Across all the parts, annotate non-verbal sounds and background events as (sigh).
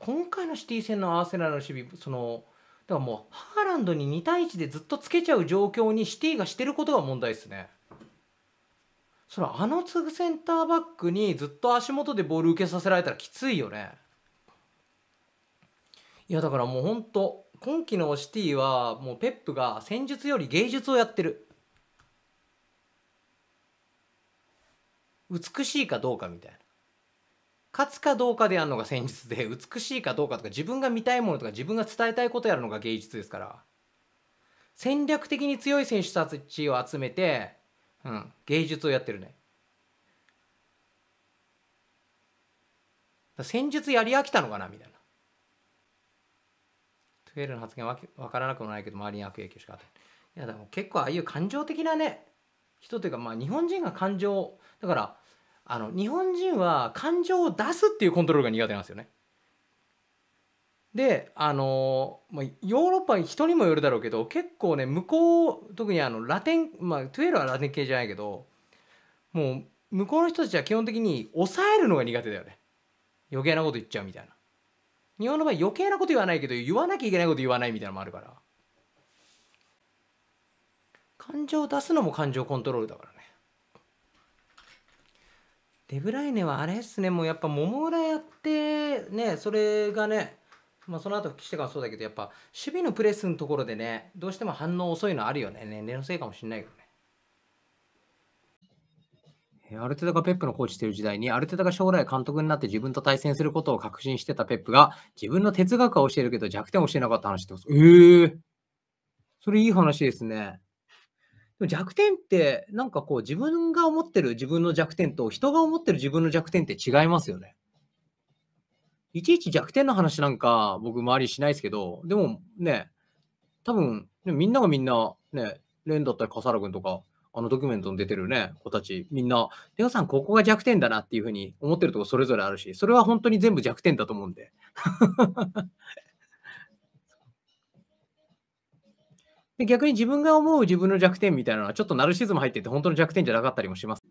今回のシティ戦のアーセナルの守備そのだからもうハーランドに2対1でずっとつけちゃう状況にシティがしてることが問題ですね。それあの次センターバックにずっと足元でボール受けさせられたらきついよね。いやだからもうほんと今季のシティはもうペップが戦術より芸術をやってる。美しいかどうかみたいな。勝つかどうかでやるのが戦術で美しいかどうかとか自分が見たいものとか自分が伝えたいことやるのが芸術ですから戦略的に強い選手たちを集めて、うん、芸術をやってるね戦術やり飽きたのかなみたいなトゥエルの発言は分からなくもないけど周りに悪影響しかあったいやでも結構ああいう感情的なね人というかまあ日本人が感情だからあの日本人は感情を出すっていうコントロールが苦手なんですよね。であの、まあ、ヨーロッパ人にもよるだろうけど結構ね向こう特にあのラテンまあトゥエルはラテン系じゃないけどもう向こうの人たちは基本的に抑えるのが苦手だよね余計なこと言っちゃうみたいな日本の場合余計なこと言わないけど言わなきゃいけないこと言わないみたいなのもあるから感情を出すのも感情コントロールだからねデブライネはあれっすねもうやっぱ桃浦やってねそれがねまあ、その後復帰してからそうだけどやっぱ守備のプレスのところでねどうしても反応遅いのあるよね年齢のせいかもしれないけどねアルテタがペップのコーチしてる時代にアルテタが将来監督になって自分と対戦することを確信してたペップが自分の哲学は教えるけど弱点を教えなかった話ってええー、それいい話ですねでも弱点って、なんかこう自分が思ってる自分の弱点と人が思ってる自分の弱点って違いますよね。いちいち弱点の話なんか僕周りしないですけど、でもね、多分、みんながみんな、ね、レンだったり笠原君とか、あのドキュメントに出てるね、子たち、みんな、レオさん、ここが弱点だなっていうふうに思ってるとこそれぞれあるし、それは本当に全部弱点だと思うんで。で逆に自分が思う自分の弱点みたいなのは、ちょっとナルシズム入ってて、本当の弱点じゃなかったりもします。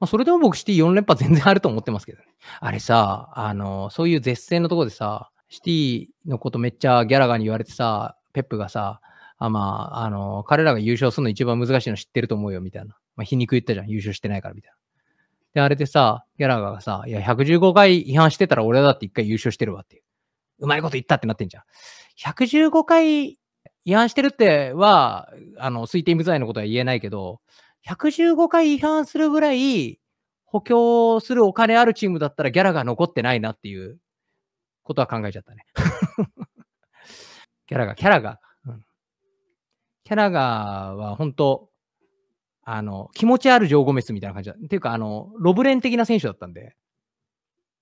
まあ、それでも僕、シティ4連覇全然あると思ってますけどね。あれさ、あの、そういう絶戦のとこでさ、シティのことめっちゃギャラガーに言われてさ、ペップがさ、あまあ、あの、彼らが優勝するの一番難しいの知ってると思うよ、みたいな。まあ、皮肉言ったじゃん、優勝してないから、みたいな。で、あれでさ、ギャラガーがさ、いや、115回違反してたら俺だって1回優勝してるわっていう。うまいこと言ったってなってんじゃん。115回違反してるっては、あの、推定無罪のことは言えないけど、115回違反するぐらい補強するお金あるチームだったらギャラが残ってないなっていうことは考えちゃったね。キ (laughs) ャラが、キャラが、うん、キャラがは本当、あの、気持ちあるジョー・ゴメスみたいな感じだ。っていうか、あの、ロブレン的な選手だったんで。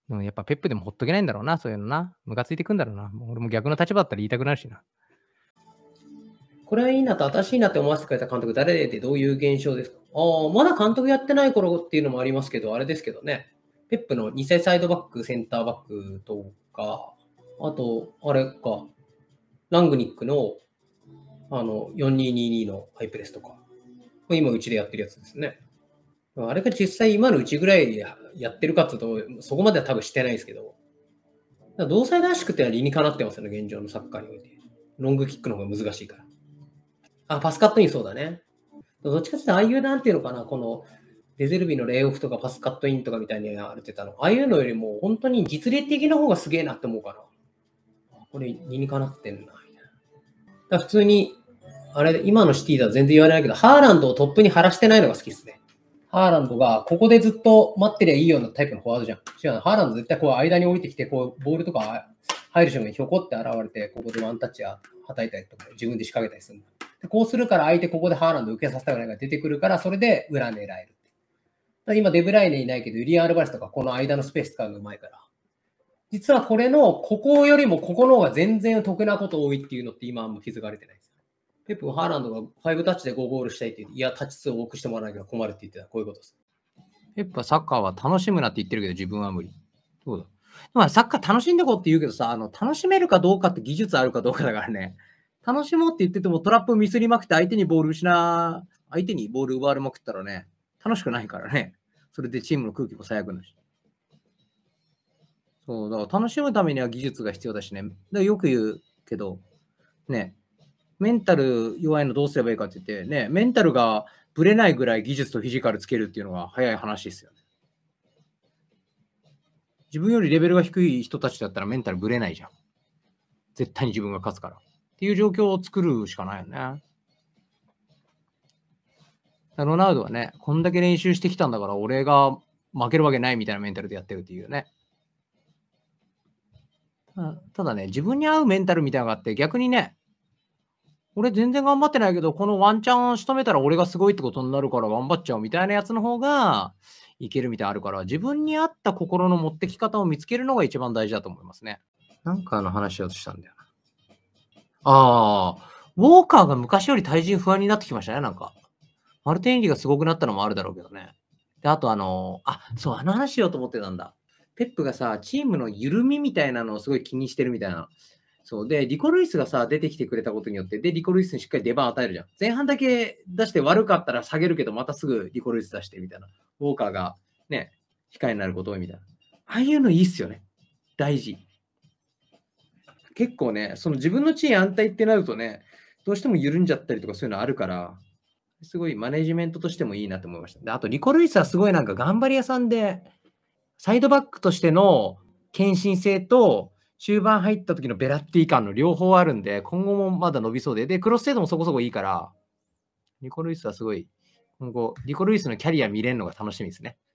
うん、やっぱペップでもほっとけないんだろうな、そういうのな。ムカついてくんだろうな。俺も逆の立場だったら言いたくなるしな。これはいいなと、新しいなって思わせてくれた監督、誰でってどういう現象ですかああ、まだ監督やってない頃っていうのもありますけど、あれですけどね。ペップの偽サイドバック、センターバックとか、あと、あれか、ラングニックの、あの、4222のハイプレスとか、今うちでやってるやつですね。あれが実際今のうちぐらいやってるかっていうと、そこまでは多分してないですけど、同性らしくては理にかなってますよね、現状のサッカーにおいて。ロングキックの方が難しいから。あ、パスカットインそうだね。どっちかっていうと、ああいうなんていうのかな、この、デゼルビのレイオフとかパスカットインとかみたいにやられてたの。ああいうのよりも、本当に実例的な方がすげえなって思うかな。これ、耳にかなってんな。だ普通に、あれ、今のシティでは全然言われないけど、ハーランドをトップに晴らしてないのが好きっすね。ハーランドが、ここでずっと待ってりゃいいようなタイプのフォワードじゃん。違うハーランド絶対こう間に降りてきて、こう、ボールとか入る瞬間にひょこって現れて、ここでワンタッチはたいたりとか、自分で仕掛けたりするんだ。でこうするから相手ここでハーランド受けさせたくないが出てくるから、それで裏狙える。今、デブライネいないけど、ユリアン・アルバレスとかこの間のスペース使うのうまいから。実はこれの、ここよりもここの方が全然得なこと多いっていうのって今あんま気づかれてないです。ペップ、ハーランドが5タッチで5ゴールしたいって言って、いや、タッチ数を多くしてもらわなきゃ困るって言ってたこういうことです。ペップはサッカーは楽しむなって言ってるけど、自分は無理。そうだ。まあ、サッカー楽しんでこうって言うけどさ、あの楽しめるかどうかって技術あるかどうかだからね。楽しもうって言っててもトラップミスりまくって相手にボール失、う、相手にボール奪われまくったらね、楽しくないからね。それでチームの空気も最悪だし。そう、だから楽しむためには技術が必要だしね。だよく言うけど、ね、メンタル弱いのどうすればいいかって言って、ね、メンタルがぶれないぐらい技術とフィジカルつけるっていうのは早い話ですよね。自分よりレベルが低い人たちだったらメンタルぶれないじゃん。絶対に自分が勝つから。っていう状況を作るしかないよね。ロナウドはね、こんだけ練習してきたんだから、俺が負けるわけないみたいなメンタルでやってるっていうね。ただね、自分に合うメンタルみたいなのがあって、逆にね、俺全然頑張ってないけど、このワンチャン仕留めたら俺がすごいってことになるから頑張っちゃうみたいなやつの方がいけるみたいあるから、自分に合った心の持ってき方を見つけるのが一番大事だと思いますね。なんかの話をしたんだよああ、ウォーカーが昔より対人不安になってきましたね、なんか。マルティンリがすごくなったのもあるだろうけどね。で、あとあのー、あ、そう、あの話しようと思ってたんだ。ペップがさ、チームの緩みみたいなのをすごい気にしてるみたいな。そう。で、リコ・ルイスがさ、出てきてくれたことによって、で、リコ・ルイスにしっかり出番与えるじゃん。前半だけ出して悪かったら下げるけど、またすぐリコ・ルイス出してみたいな。ウォーカーがね、控えになることをみたいな。ああいうのいいっすよね。大事。結構ね、その自分の地位安泰ってなるとね、どうしても緩んじゃったりとかそういうのあるから、すごいマネジメントとしてもいいなと思いました。で、あと、リコ・ルイスはすごいなんか頑張り屋さんで、サイドバックとしての献身性と、中盤入った時のベラッティ感の両方あるんで、今後もまだ伸びそうで、で、クロスセードもそこそこいいから、リコ・ルイスはすごい、今後、リコ・ルイスのキャリア見れるのが楽しみですね。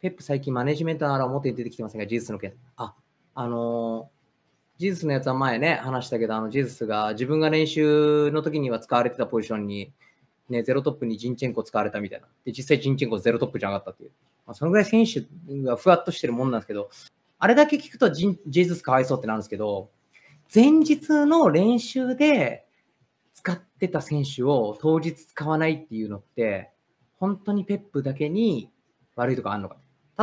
ペップ最近マネジメントのあら表に出てきてませんが、ジーズの件。あ、あのー、ジーズのやつは前ね、話したけど、あの、ジーズが自分が練習の時には使われてたポジションに、ね、ゼロトップにジンチェンコ使われたみたいな。で、実際ジンチェンコゼロトップじゃなかったっていう。まあ、そのぐらい選手がふわっとしてるもんなんですけど、あれだけ聞くとジンジーズかわいそうってなるんですけど、前日の練習で使ってた選手を当日使わないっていうのって、本当にペップだけに悪いとかあるのか。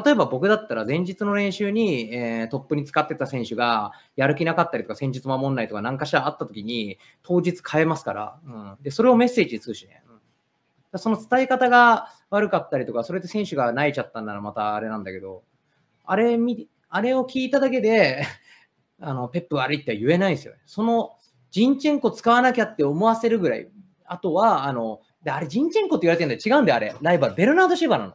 例えば僕だったら前日の練習に、えー、トップに使ってた選手がやる気なかったりとか戦術守んないとか何かしらあった時に当日変えますから、うん、でそれをメッセージにするしね、うん、その伝え方が悪かったりとかそれで選手が泣いちゃったんならまたあれなんだけどあれ見あれを聞いただけで (laughs) あのペップ悪いって言えないですよねそのジンチェンコ使わなきゃって思わせるぐらいあとはあのであれジンチェンコって言われてるんだよ違うんだよあれライバルベルナード・シーバなの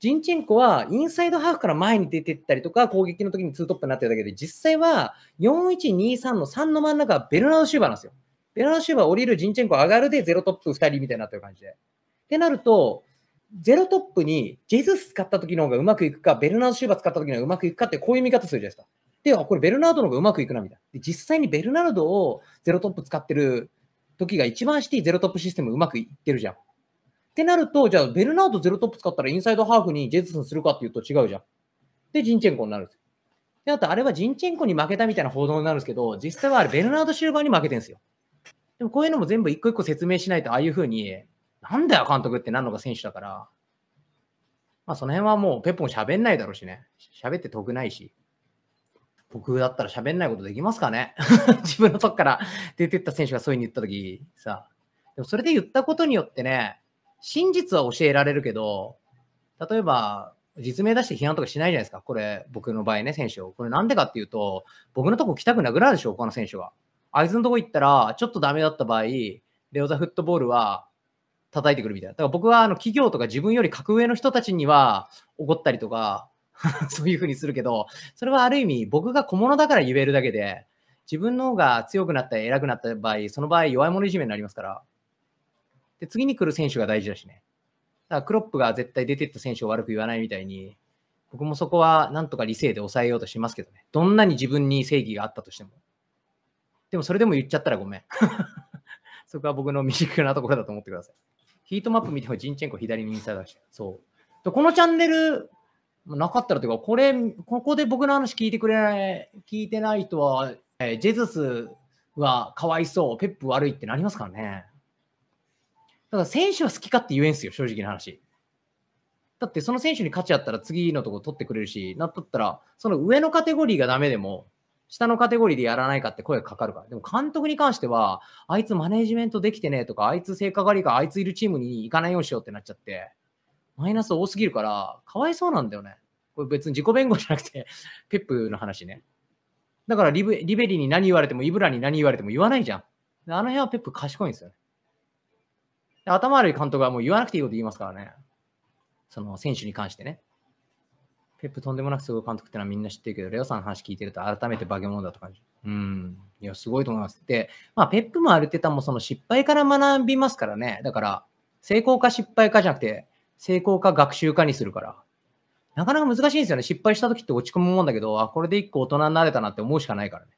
ジンチェンコはインサイドハーフから前に出ていったりとか、攻撃の時にツートップになってるだけで、実際は4123の3の真ん中はベルナード・シューバーなんですよ。ベルナード・シューバー降りる、ジンチェンコ上がるで、ゼロトップ2人みたいになってる感じで。ってなると、ゼロトップにジェズス使った時の方がうまくいくか、ベルナード・シューバー使った時の方がうまくいくかって、こういう見方するじゃないですか。で、あ、これベルナードの方がうまくいくな、みたいな。で、実際にベルナードをゼロトップ使ってる時が一番シティゼロトップシステムうまくいってるじゃん。ってなると、じゃあ、ベルナードゼロトップ使ったらインサイドハーフにジェズスンするかっていうと違うじゃん。で、ジンチェンコになるんですよ。で、あと、あれはジンチェンコに負けたみたいな報道になるんですけど、実際はあれ、ベルナード・シルバーに負けてるんですよ。でも、こういうのも全部一個一個説明しないと、ああいうふうに、なんだよ、監督って何のが選手だから。まあ、その辺はもう、ペッポン喋んないだろうしね。喋って得ないし。僕だったら喋んないことできますかね (laughs) 自分のとこから出てった選手がそういうふうに言ったとき、さ。でも、それで言ったことによってね、真実は教えられるけど、例えば、実名出して批判とかしないじゃないですか。これ、僕の場合ね、選手を。これなんでかっていうと、僕のとこ来たくなくなるでしょ、他の選手は。あいつのとこ行ったら、ちょっとダメだった場合、レオザフットボールは叩いてくるみたいな。だから僕はあの企業とか自分より格上の人たちには怒ったりとか、(laughs) そういうふうにするけど、それはある意味僕が小物だから言えるだけで、自分の方が強くなったり偉くなった場合、その場合弱い者いじめになりますから。で、次に来る選手が大事だしね。だからクロップが絶対出てった選手を悪く言わないみたいに、僕もそこはなんとか理性で抑えようとしますけどね。どんなに自分に正義があったとしても。でもそれでも言っちゃったらごめん。(laughs) そこは僕の未熟なところだと思ってください。ヒートマップ見てもジンチェンコ左にインサイドして。そう。でこのチャンネル、なかったらというか、これ、ここで僕の話聞いてくれない、聞いてない人は、えー、ジェズスはかわいそう、ペップ悪いってなりますからね。から選手は好きかって言えんすよ、正直な話。だってその選手に価値あったら次のとこ取ってくれるし、なっとったら、その上のカテゴリーがダメでも、下のカテゴリーでやらないかって声がかかるから。でも監督に関しては、あいつマネージメントできてねとか、あいつ成果狩りか、あいついるチームに行かないようにしようってなっちゃって、マイナス多すぎるから、かわいそうなんだよね。これ別に自己弁護じゃなくてペップの話ね。だからリベリに何言われても、イブラに何言われても言わないじゃん。あの辺はペップ賢いんですよね。頭悪い監督はもう言わなくていいこと言いますからね。その選手に関してね。ペップとんでもなくすごい監督ってのはみんな知ってるけど、レオさんの話聞いてると改めて化け物だと感じ。うん。いや、すごいと思います。で、まあ、ペップもアルテタもその失敗から学びますからね。だから、成功か失敗かじゃなくて、成功か学習かにするから。なかなか難しいんですよね。失敗した時って落ち込むもんだけど、あ、これで一個大人になれたなって思うしかないからね。